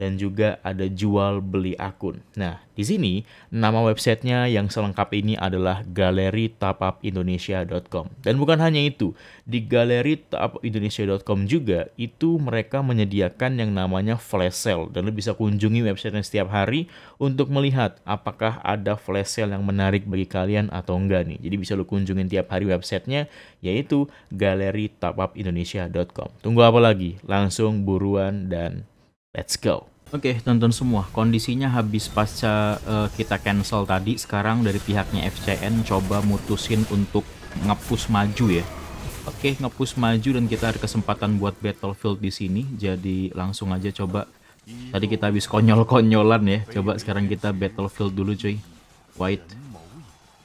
dan juga ada jual beli akun. Nah, di sini nama websitenya yang selengkap ini adalah galeri tapapindonesia.com. Dan bukan hanya itu, di galeri tapapindonesia.com juga itu mereka menyediakan yang namanya flash sale dan lu bisa kunjungi websitenya setiap hari untuk melihat apakah ada flash sale yang menarik bagi kalian atau enggak nih. Jadi bisa lo kunjungin tiap hari websitenya yaitu galeri tapapindonesia.com. Tunggu apa lagi? Langsung buruan dan Let's go. Oke, okay, tonton semua. Kondisinya habis pasca uh, kita cancel tadi, sekarang dari pihaknya FCN coba mutusin untuk ngepus maju ya. Oke, okay, ngepus maju dan kita ada kesempatan buat battlefield di sini. Jadi langsung aja coba. Tadi kita habis konyol-konyolan ya. Coba sekarang kita battlefield dulu, cuy. White.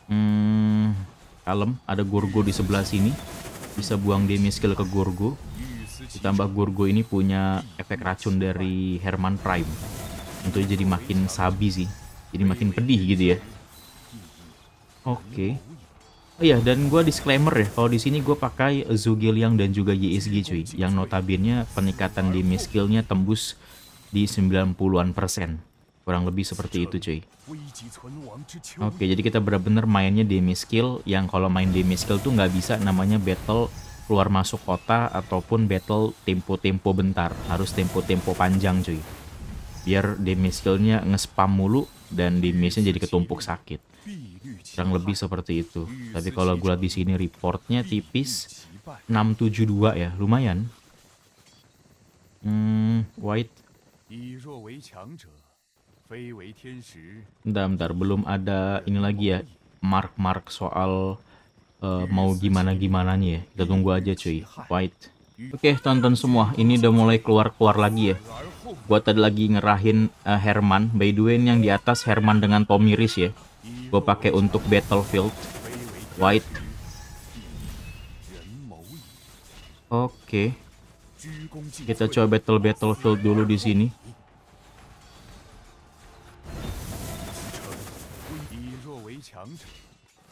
Hmm, kalem, ada Gorgo di sebelah sini. Bisa buang damage skill ke Gorgo. Ditambah Gorgo ini punya efek racun dari Herman Prime. Tentu jadi makin sabi sih. Jadi makin pedih gitu ya. Oke. Okay. Oh iya, dan gue disclaimer ya, kalau di sini gue pakai Zugeliang dan juga YSG cuy, yang notabene peningkatan damage skillnya tembus di 90-an persen. Kurang lebih seperti itu cuy. Oke, okay, jadi kita benar-benar mainnya damage skill, yang kalau main damage skill tuh nggak bisa namanya battle keluar masuk kota ataupun battle tempo-tempo bentar harus tempo-tempo panjang cuy biar damage skillnya ngespam mulu dan damage-nya jadi ketumpuk sakit kurang lebih seperti itu tapi kalau gue di sini reportnya tipis 672 ya lumayan hmm white bentar, bentar belum ada ini lagi ya mark-mark soal Eh, mau gimana gimananya ya kita tunggu aja cuy fight oke okay, tonton semua ini udah mulai keluar keluar lagi ya gua tadi lagi ngerahin uh, Herman by the way yang di atas Herman dengan Tomiris ya gua pakai untuk battlefield white oke okay. kita coba battle battlefield dulu di sini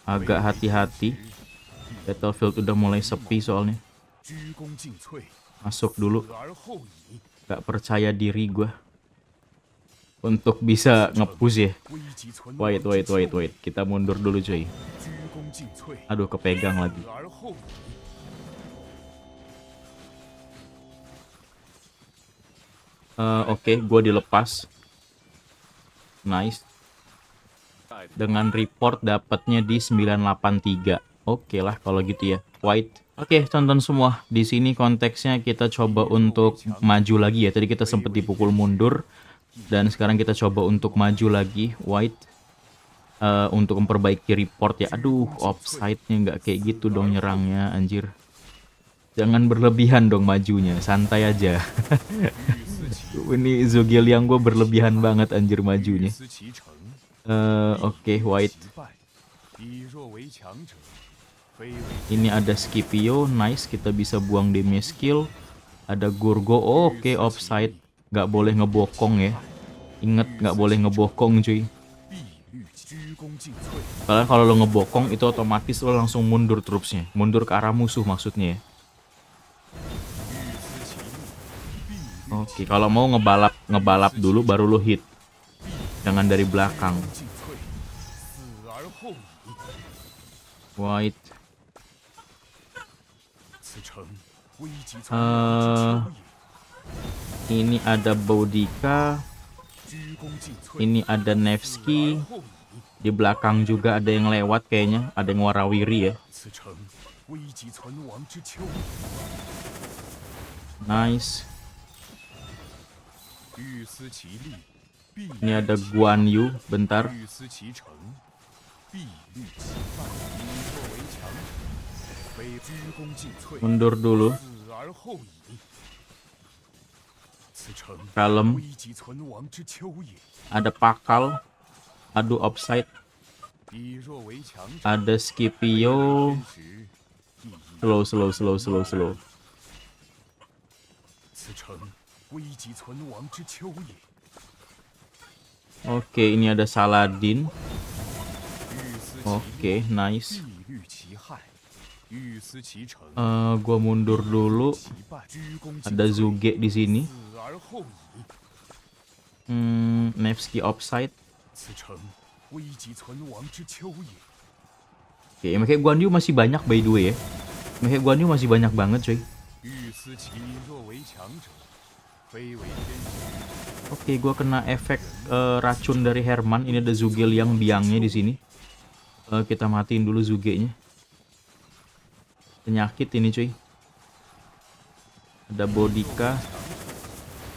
agak hati-hati battlefield udah mulai sepi soalnya masuk dulu gak percaya diri gue untuk bisa ngepus ya wait wait wait wait kita mundur dulu cuy aduh kepegang lagi uh, oke okay, gue dilepas nice dengan report dapatnya di 983 oke okay lah kalau gitu ya white Oke, okay, tonton semua. Di sini konteksnya kita coba untuk maju lagi ya. Tadi kita sempat dipukul mundur. Dan sekarang kita coba untuk maju lagi. White. Uh, untuk memperbaiki report ya. Aduh, offside-nya nggak kayak gitu dong nyerangnya, anjir. Jangan berlebihan dong majunya. Santai aja. Ini Zogel yang gue berlebihan banget anjir majunya. Eh, oke, White. Ini ada Scipio, nice. Kita bisa buang damage skill. Ada Gorgo, oh, oke, okay, offside. Gak boleh ngebokong ya. inget gak boleh ngebokong cuy. Kalian kalau lo ngebokong itu otomatis lo langsung mundur troopsnya, Mundur ke arah musuh maksudnya ya. Oke, kalau mau ngebalap ngebalap dulu baru lo hit. Jangan dari belakang. White. Uh, ini ada Bodika. Ini ada Nevsky. Di belakang juga ada yang lewat kayaknya. Ada yang warawiri ya. Nice. Ini ada Guan Yu, bentar. Mundur dulu. Kalem. Ada Pakal. Aduh offside. Ada Scipio. Slow, slow, slow, slow, slow. Oke, ini ada Saladin. Oke, nice. Uh, gua mundur dulu. Ada Zuge di sini. Hmm, Nevsky offside. Oke, ya, makanya Guan Yu masih banyak by the way ya. Makanya Guan Yu masih banyak banget, cuy. Oke, okay, gue kena efek uh, racun dari Herman. Ini ada Zugel yang biangnya di sini. Uh, kita matiin dulu Zugelnya. Penyakit ini cuy. Ada Bodika.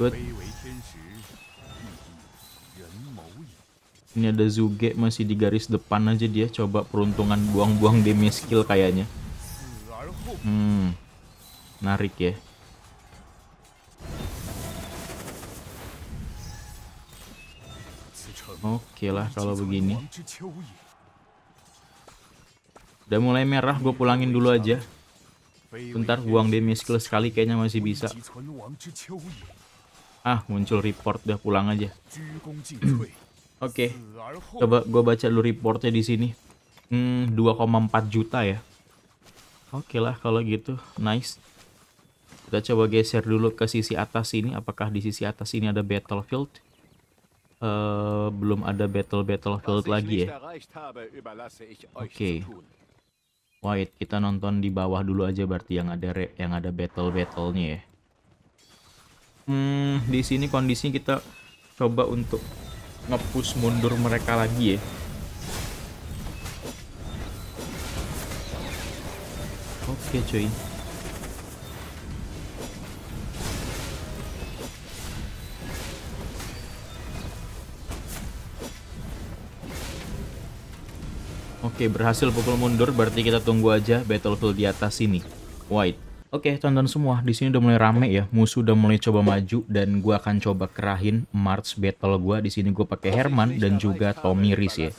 Good. Ini ada Zuge masih di garis depan aja dia. Coba peruntungan buang-buang damage skill kayaknya. Hmm. Narik ya. Oke lah kalau begini. Udah mulai merah, gue pulangin dulu aja. Bentar, buang damage skill sekali kayaknya masih bisa. Ah, muncul report, udah pulang aja. Oke, okay. coba gue baca dulu reportnya di sini. Hmm, 2,4 juta ya. Oke okay lah kalau gitu, nice. Kita coba geser dulu ke sisi atas ini, Apakah di sisi atas ini ada battlefield? Eh, belum ada battle battle battlefield lagi ya. Oke. Okay. White, kita nonton di bawah dulu aja berarti yang ada re yang ada battle battlenya ya. Hmm, di sini kondisinya kita coba untuk ngepush mundur mereka lagi ya. Oke okay, cuy. Oke, berhasil pukul mundur, berarti kita tunggu aja battlefield di atas sini. White. Oke, tonton semua, di sini udah mulai rame ya. Musuh udah mulai coba maju dan gua akan coba kerahin March battle gua. Di sini gua pakai Herman dan juga Tommy Riz ya.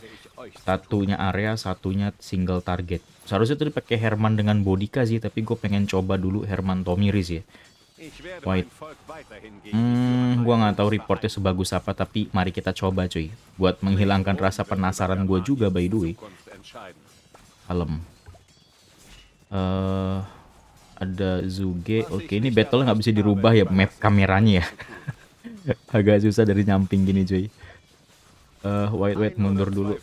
Satunya area, satunya single target. Seharusnya tuh dipakai Herman dengan Bodika sih, tapi gue pengen coba dulu Herman Tommy Riz ya. White. Hmm, gue nggak tahu reportnya sebagus apa, tapi mari kita coba cuy. Buat menghilangkan rasa penasaran gue juga by the way. Alam. Uh, eh, ada Zuge. Oke, ini battle nggak bisa dirubah ya map kameranya ya. Agak susah dari nyamping gini, cuy. Uh, White white mundur dulu.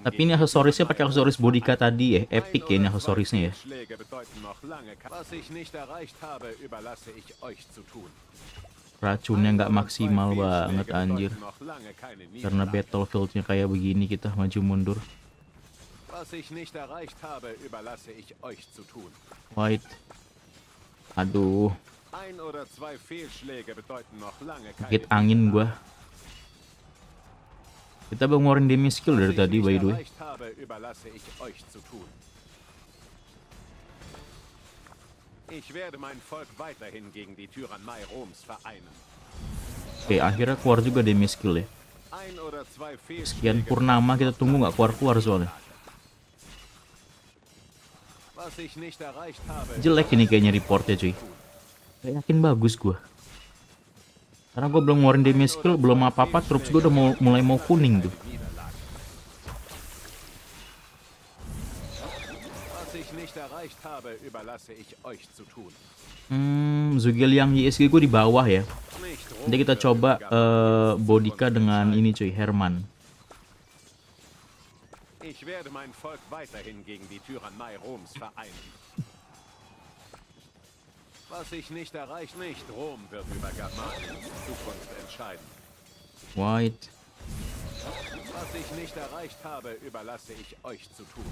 Tapi ini aksesorisnya pakai aksesoris bodika tadi ya, epic ya ini aksesorisnya ya racunnya nggak maksimal banget anjir karena battlefieldnya kayak begini kita maju mundur White aduh sakit angin gua kita bangun demi skill dari tadi by the way Ich werde mein Volk weiterhin gegen die Tyrannei Roms vereinen. Oke, okay, akhirnya keluar juga demi skill ya. Sekian purnama kita tunggu nggak keluar-keluar soalnya. Jelek ini kayaknya reportnya cuy. Gak yakin bagus gua. Karena gue belum ngeluarin damage skill, belum apa-apa, terus gue udah mulai mau kuning tuh. Was ich nicht erreicht habe, überlasse ich euch zu tun. Hmm, Zugil yang YSG gue di bawah ya. Nanti kita coba uh, eh, Bodika dengan ini cuy, Herman. Ich werde mein Volk weiterhin gegen die Tyrannei Roms vereinen. Was ich nicht erreicht, nicht. Rom wird über Germanien Zukunft entscheiden. White. Was ich nicht erreicht habe, überlasse ich euch zu tun.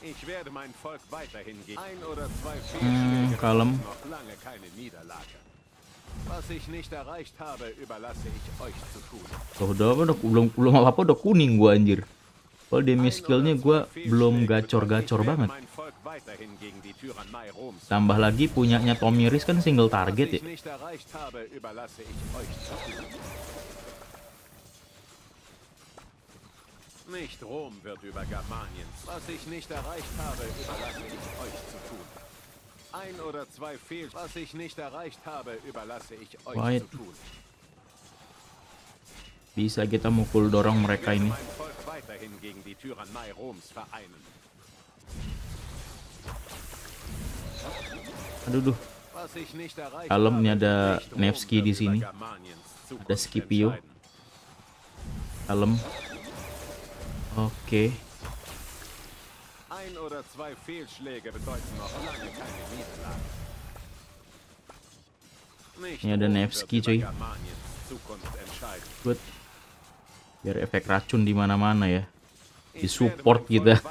Ich werde mein Volk weiterhin gegen ein oder zwei Fehlschläge hm, mm, noch lange keine Niederlage. Was ich nicht erreicht habe, überlasse ich euch zu tun. da war doch belum belum apa apa doch kuning gua anjir. Kalau damage skillnya gua belum gacor-gacor banget. Tambah lagi punyanya Tomiris kan single target ya. Nicht Rom wird über Germanien. Was ich nicht erreicht habe, überlasse ich euch zu tun. Ein oder zwei Fehl, was ich nicht erreicht habe, überlasse ich euch Wait. zu tun. Bisa kita mukul dorong mereka ini. weiterhin gegen die Tyrannei Roms vereinen. Aduh, duh. Kalem ini ada Nevsky di sini. Ada Scipio. Kalem. Okay. Ein oder zwei Fehlschläge bedeuten noch lange keine Niederlage. Ini ada Nevsky cuy. Good. Biar efek racun di mana-mana ya. Di support kita.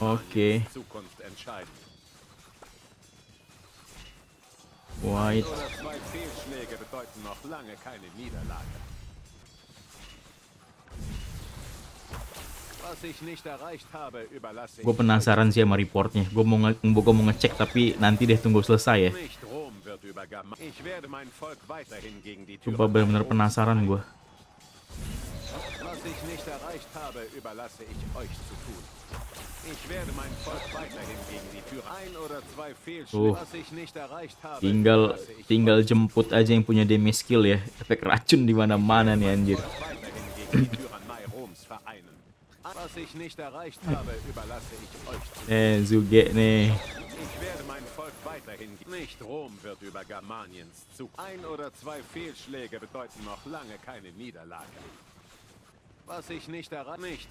Oke. Okay. Gue penasaran sih sama reportnya. Gue mau, nge gue mau ngecek tapi nanti deh tunggu selesai ya. Coba benar-benar penasaran gue. Was ich nicht erreicht habe, überlasse ich euch zu tun. Ich werde mein Volk weiterhin gegen die Tür ein oder zwei Fehlschläge, uh, was ich nicht erreicht habe. Tinggal tinggal jemput aja yang punya damage skill ya. Efek racun di mana-mana nih anjir. Was ich nicht erreicht habe, überlasse ich euch. Eh, geht nih. Ich werde mein Volk weiterhin nicht Rom wird über Germaniens Zug. Ein oder zwei Fehlschläge bedeuten noch lange keine Niederlage.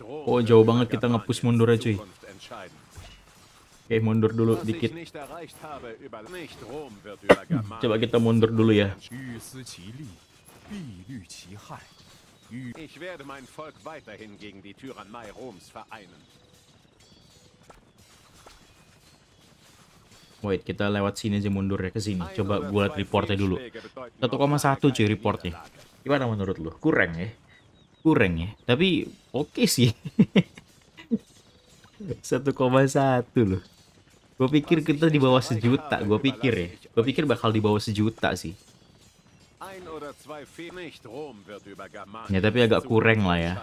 Oh jauh banget kita ngepush mundur aja cuy. Oke mundur dulu dikit. Coba kita mundur dulu ya. Ich werde mein Volk weiterhin gegen die Tyrannei Roms vereinen. Wait, kita lewat sini aja mundur ya ke sini. Coba gue lihat reportnya dulu. 1,1 cuy reportnya. Gimana menurut lu? Kurang ya? kurang ya tapi oke okay sih 1,1 loh gue pikir kita di bawah sejuta gue pikir ya gue pikir bakal di bawah sejuta sih ya tapi agak kurang lah ya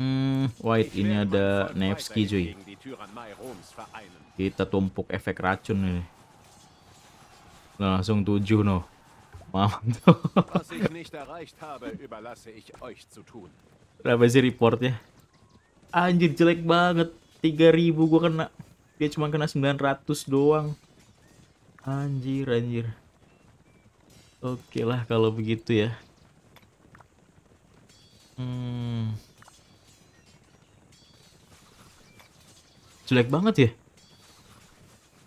Hmm, White ini ada Nevsky cuy. Kita tumpuk efek racun nih langsung tujuh noh. Was ich nicht erreicht habe, überlasse ich euch zu tun. Berapa sih reportnya? Anjir jelek banget. 3000 gua kena. Dia cuma kena 900 doang. Anjir, anjir. Oke lah kalau begitu ya. Hmm. Jelek banget ya.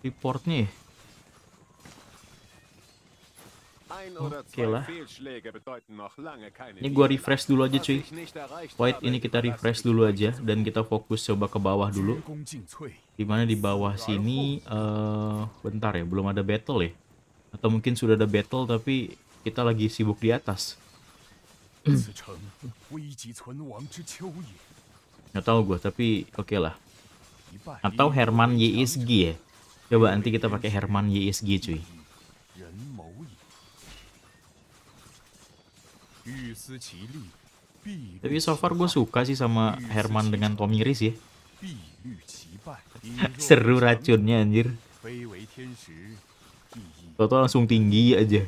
Reportnya ya. Oke lah. Ini gua refresh dulu aja cuy. White ini kita refresh dulu aja dan kita fokus coba ke bawah dulu. Dimana di bawah sini uh, bentar ya, belum ada battle ya. Atau mungkin sudah ada battle tapi kita lagi sibuk di atas. Nggak tahu gue, tapi oke okay lah. Atau Herman YSG ya. Coba nanti kita pakai Herman YSG cuy. Tapi so far gue suka sih sama Herman dengan Tommy Riz ya. Seru racunnya anjir. Toto langsung tinggi aja.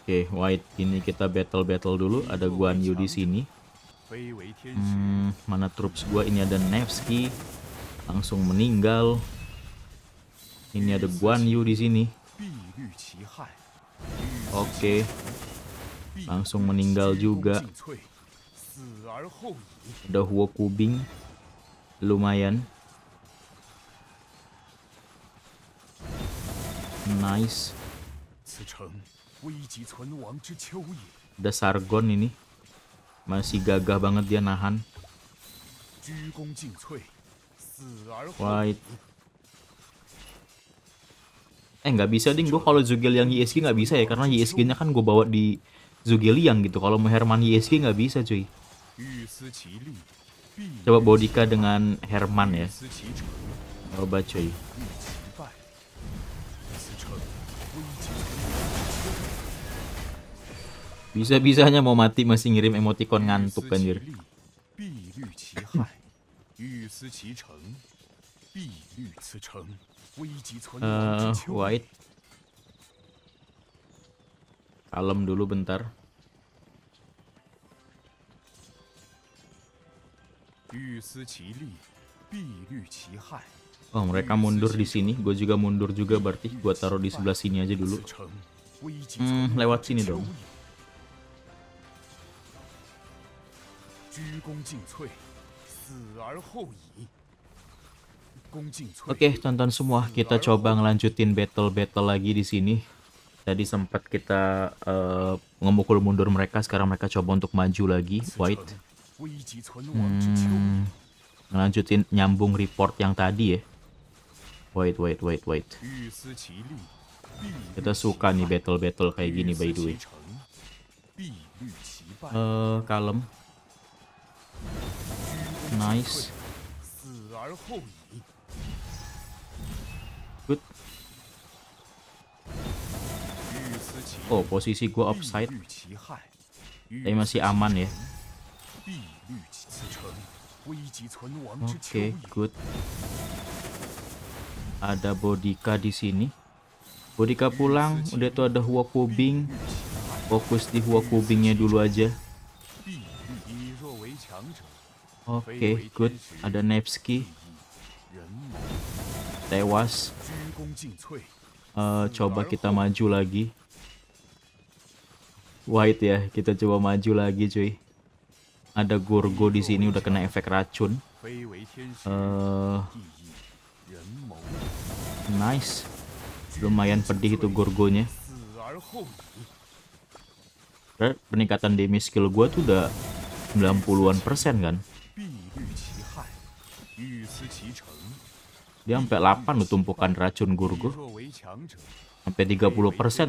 Oke, White, ini kita battle-battle dulu. Ada Guan Yu di sini. Hmm, mana troops gue Ini ada Nevsky. Langsung meninggal. Ini ada Guan Yu di sini. Oke. Okay. Langsung meninggal juga. Ada Huo Kubing. Lumayan. Nice. Ada Sargon ini. Masih gagah banget dia nahan. White eh nggak bisa ding gue kalau Zugel yang YSG nggak bisa ya karena YSG nya kan gue bawa di yang gitu kalau mau Herman YSG nggak bisa cuy coba Bodika dengan Herman ya coba cuy bisa-bisanya mau mati masih ngirim emoticon ngantuk kan Cheng. Uh, white. Kalem dulu bentar. Oh, mereka mundur di sini. Gue juga mundur juga berarti. Gue taruh di sebelah sini aja dulu. Hmm, lewat sini dong. dong. 鞠躬尽瘁，死而后已。Oke, tonton semua, kita coba ngelanjutin battle-battle lagi di sini. Tadi sempat kita uh, ngemukul mundur mereka, sekarang mereka coba untuk maju lagi, White. Hmm, ngelanjutin nyambung report yang tadi ya. White, white, white, white. Kita suka nih battle-battle kayak gini by the way. Uh, kalem. Nice good oh posisi gue upside, tapi masih aman ya oke okay, good ada Bodika di sini Bodika pulang udah tuh ada Hua Kubing fokus di Hua Kubingnya dulu aja oke okay, good ada Nevsky tewas uh, coba kita maju lagi white ya kita coba maju lagi cuy ada gorgo di sini udah kena efek racun uh, nice lumayan pedih itu gorgonya eh, peningkatan demi skill gue tuh udah 90-an persen kan dia sampai 8 lo tumpukan racun gurgo, sampai 30%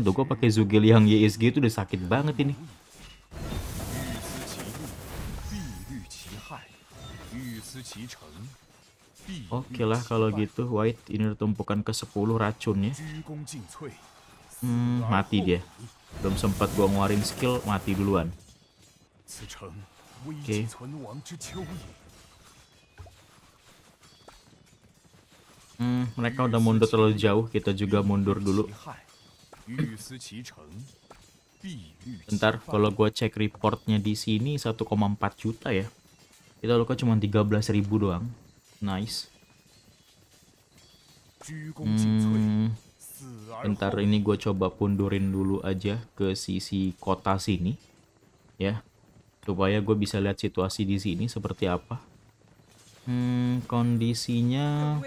tuh gue pakai Zugeli liang YSG itu udah sakit banget ini Oke lah kalau gitu White ini tumpukan ke 10 racunnya hmm, mati dia belum sempat gua ngeluarin skill mati duluan oke okay. Hmm, mereka udah mundur terlalu jauh, kita juga mundur dulu. Bentar, kalau gue cek reportnya di sini 1,4 juta ya. Kita luka cuma 13 ribu doang. Nice. Hmm, bentar, ini gue coba pundurin dulu aja ke sisi kota sini. Ya, supaya gue bisa lihat situasi di sini seperti apa. Hmm, kondisinya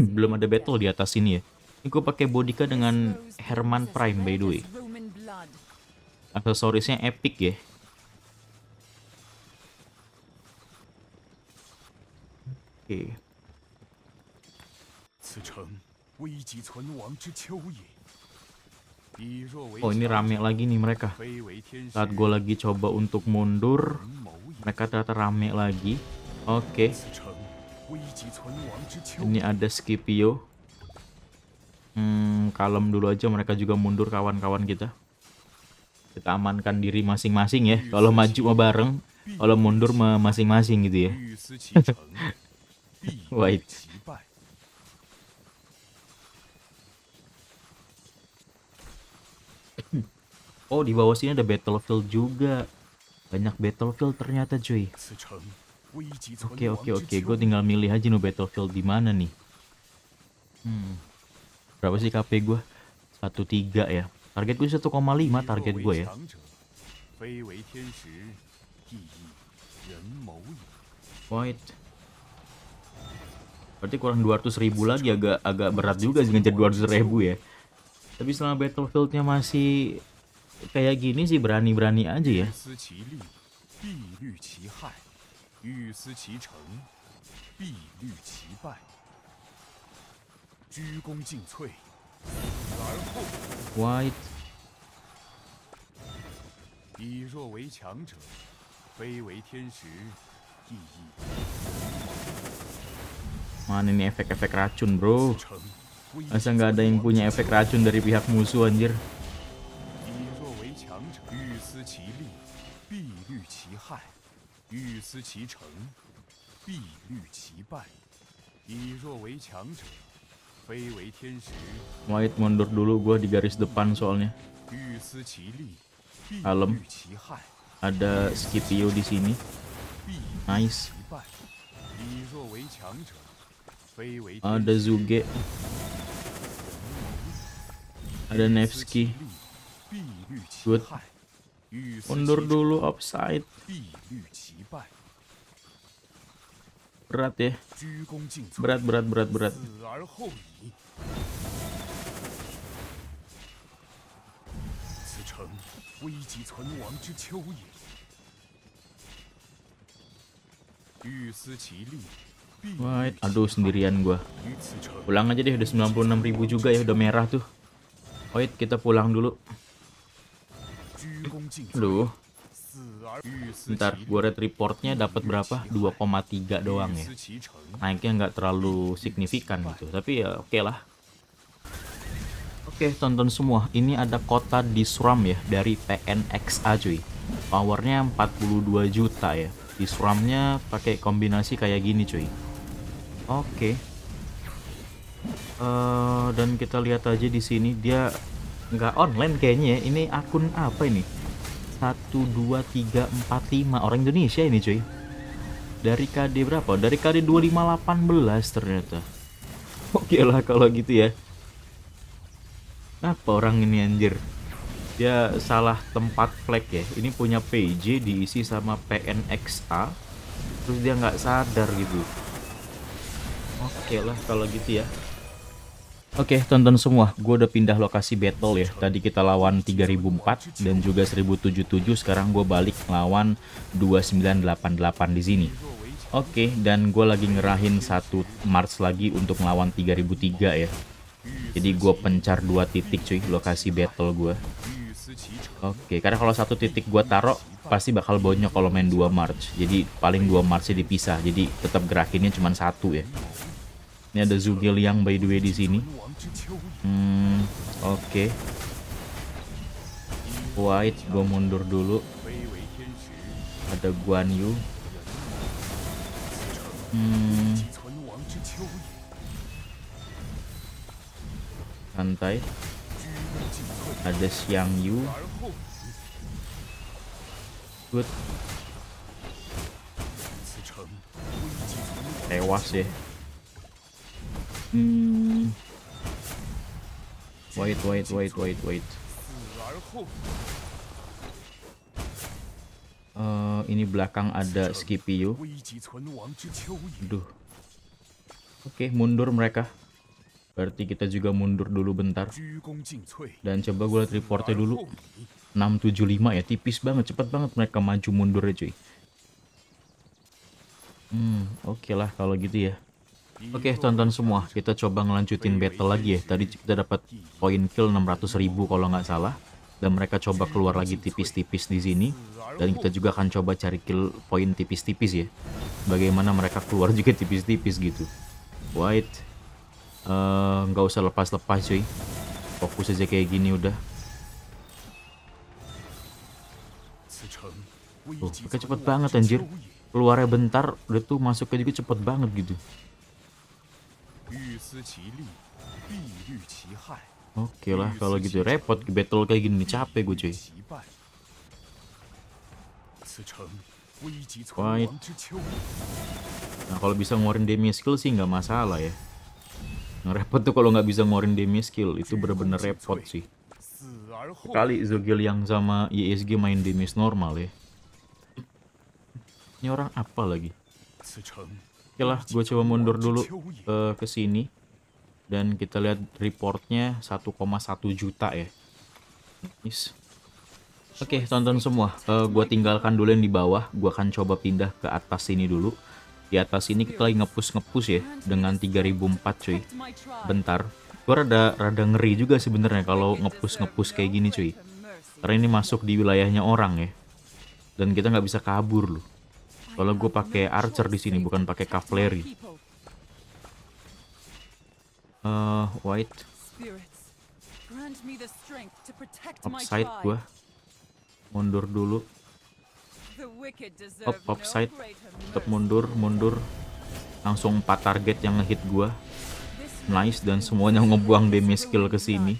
belum ada battle di atas sini ya. Ini gue pakai bodika dengan Herman Prime by the way. Aksesorisnya epic ya. Oke. Okay. Oh ini rame lagi nih mereka Saat gue lagi coba untuk mundur Mereka ternyata rame lagi Oke okay. Ini ada Scipio Hmm kalem dulu aja mereka juga mundur kawan-kawan kita Kita amankan diri masing-masing ya Kalau maju mah bareng Kalau mundur masing-masing gitu ya Wait Oh, di bawah sini ada Battlefield juga. Banyak Battlefield ternyata, cuy. Oke, oke, oke. Gue tinggal milih aja nih Battlefield di mana nih. Hmm. Berapa sih KP gue? 13 ya. Target gue 1,5 target gue ya. White. Berarti kurang 200 ribu lagi agak agak berat juga sih ngejar 200 ribu ya. Tapi selama Battlefieldnya masih kayak gini sih berani-berani aja ya. White. Mana ini efek-efek racun bro Masa nggak ada yang punya efek racun dari pihak musuh anjir 欲思其成，必虑其败。以弱为强者，非为天时。Wait, mundur dulu gue di garis depan soalnya. Alam. Ada Scipio di sini. Nice. Ada Zuge. Ada Nevsky. Good. Mundur dulu offside. Berat ya. Berat berat berat berat. Er Wait, aduh sendirian gua. Pulang aja deh udah 96.000 juga ya udah merah tuh. Wait, kita pulang dulu. Aduh. Ntar gue rate reportnya dapat berapa? 2,3 doang ya. Naiknya nggak terlalu signifikan gitu. Tapi ya oke okay lah. Oke, okay, tonton semua. Ini ada kota di Suram ya dari PNXA cuy. Powernya 42 juta ya. di Suramnya pakai kombinasi kayak gini cuy. Oke. Okay. Uh, eh, dan kita lihat aja di sini dia nggak online kayaknya ya. Ini akun apa ini? satu dua tiga empat lima Orang Indonesia ini cuy Dari KD berapa? Dari KD belas ternyata Oke lah kalau gitu ya Apa orang ini anjir? Dia salah tempat flag ya Ini punya PJ diisi sama PNXA Terus dia nggak sadar gitu Oke lah kalau gitu ya Oke, okay, tonton semua. Gue udah pindah lokasi battle ya. Tadi kita lawan 3004 dan juga 1077. Sekarang gue balik lawan 2988 di sini. Oke, okay, dan gue lagi ngerahin satu march lagi untuk lawan 3003 ya. Jadi gue pencar dua titik cuy lokasi battle gue. Oke, okay, karena kalau satu titik gue taruh pasti bakal bonyok kalau main dua March. Jadi paling dua Marchnya dipisah. Jadi tetap gerakinnya cuma satu ya. Ini ada Zugi Liang by the way di sini. Hmm, oke. Okay. White, gue mundur dulu. Ada Guan Yu. Hmm. Santai. Ada Xiang Yu. Good. Tewas ya. Hmm. Wait, wait, wait, wait, wait. Uh, ini belakang ada skipio. Duh. Oke, okay, mundur mereka. Berarti kita juga mundur dulu bentar. Dan coba gue liat dulu. 675 ya, tipis banget. Cepet banget mereka maju mundur ya cuy. Hmm, oke okay lah kalau gitu ya. Oke, okay, tonton semua. Kita coba ngelanjutin battle lagi ya. Tadi kita dapat poin kill 600 ribu kalau nggak salah. Dan mereka coba keluar lagi tipis-tipis di sini. Dan kita juga akan coba cari kill poin tipis-tipis ya. Bagaimana mereka keluar juga tipis-tipis gitu. White. Eh, nggak uh, usah lepas-lepas cuy. Fokus aja kayak gini udah. Tuh, mereka cepet banget anjir. Keluarnya bentar, udah tuh masuknya juga cepet banget gitu. Oke lah kalau gitu repot battle kayak gini capek gue cuy. White. Nah kalau bisa ngeluarin damage skill sih nggak masalah ya. Ngerepot tuh kalau nggak bisa ngeluarin damage skill itu bener-bener repot sih. Kali Zogil yang sama ISG main damage normal ya. Ini orang apa lagi? Oke lah, gue coba mundur dulu uh, ke sini. Dan kita lihat reportnya 1,1 juta ya. Yes. Oke, okay, tonton semua. Uh, eh, gue tinggalkan dulu yang di bawah. Gue akan coba pindah ke atas sini dulu. Di atas ini kita lagi ngepus-ngepus ya. Dengan 3004 cuy. Bentar. Gue rada, rada ngeri juga sebenarnya kalau ngepus-ngepus kayak gini cuy. Karena ini masuk di wilayahnya orang ya. Dan kita nggak bisa kabur loh. Soalnya gue pakai archer di sini bukan pakai cavalry. Uh, eh, white. Offside gue. Mundur dulu. Up, offside. Tetap mundur, mundur. Langsung 4 target yang ngehit gue. Nice dan semuanya ngebuang damage skill ke sini.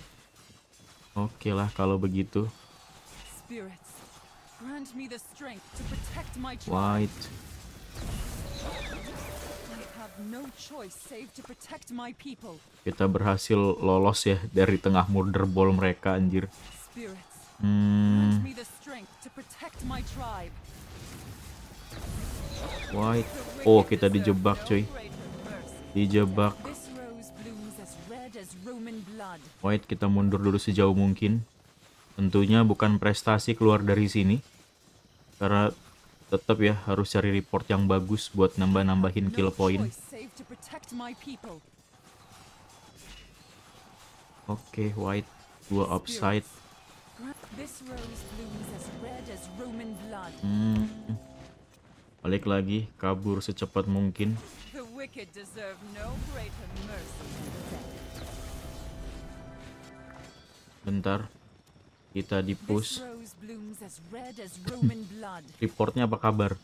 Oke okay lah kalau begitu. Spirit. Grant me the strength to protect my child. White. Kita berhasil lolos ya dari tengah murder ball mereka anjir. Hmm. White. Oh, kita dijebak, cuy. Dijebak. White, kita mundur dulu sejauh mungkin. Tentunya bukan prestasi keluar dari sini karena tetap ya harus cari report yang bagus buat nambah-nambahin kill point. Oke, okay, white, dua upside. Hmm. Balik lagi, kabur secepat mungkin. Bentar kita di push reportnya apa kabar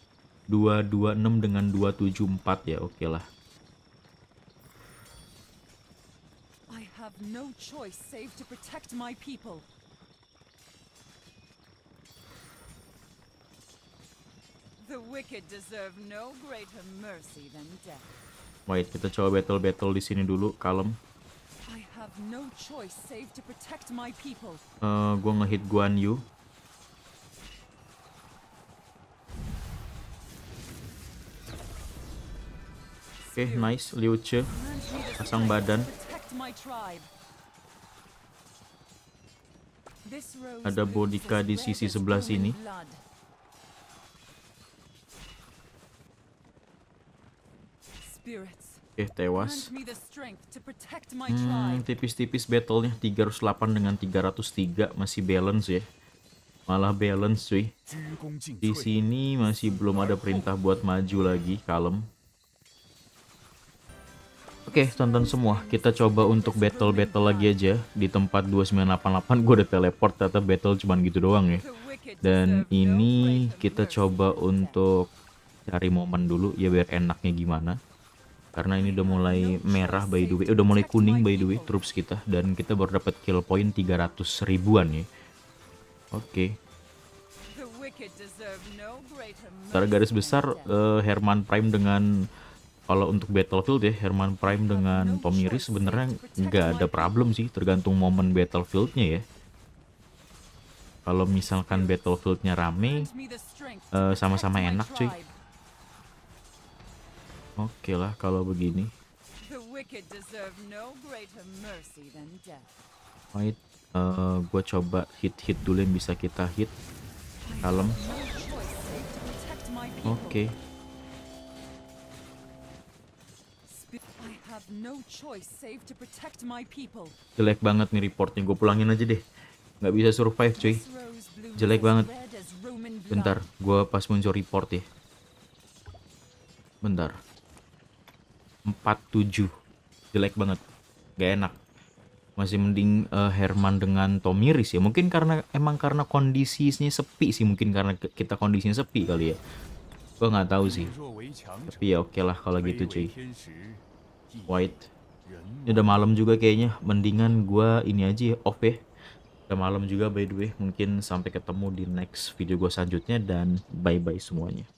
226 dengan 274 ya oke okay lah I have no choice save to protect my people The wicked deserve no greater mercy than death Wait, kita coba battle-battle di sini dulu, kalem. I have no choice save to protect my people. Uh, gua ngehit Guan Yu. Oke, okay, nice Liu Che. Pasang badan. Ada Bodika di sisi sebelah sini. Spirit Oke, okay, tewas. tipis hmm, tipis-tipis battlenya 308 dengan 303 masih balance ya. Malah balance cuy. Di sini masih belum ada perintah buat maju lagi, kalem. Oke, okay, tonton semua. Kita coba untuk battle-battle lagi aja. Di tempat 2988 gue udah teleport, ternyata battle cuman gitu doang ya. Dan ini kita coba untuk cari momen dulu ya biar enaknya gimana karena ini udah mulai merah by the way eh, udah mulai kuning by the way troops kita dan kita baru dapat kill point 300 ribuan ya oke okay. Secara garis besar uh, Herman Prime dengan kalau untuk Battlefield ya Herman Prime dengan Tomiri sebenarnya nggak ada problem sih tergantung momen Battlefieldnya ya kalau misalkan Battlefieldnya rame eh, sama-sama uh, sama -sama enak cuy Oke lah kalau begini. Wait, uh, eh, gue coba hit-hit dulu yang bisa kita hit. Kalem. Oke. Okay. Jelek banget nih reportnya, gue pulangin aja deh. Gak bisa survive cuy. Jelek banget. Bentar, gue pas muncul report ya. Bentar tujuh jelek banget gak enak masih mending uh, Herman dengan Tomiris ya mungkin karena emang karena kondisinya sepi sih mungkin karena kita kondisinya sepi kali ya gue nggak tahu sih tapi ya oke okay lah kalau gitu cuy White ini udah malam juga kayaknya mendingan gue ini aja ya off ya udah malam juga by the way mungkin sampai ketemu di next video gue selanjutnya dan bye bye semuanya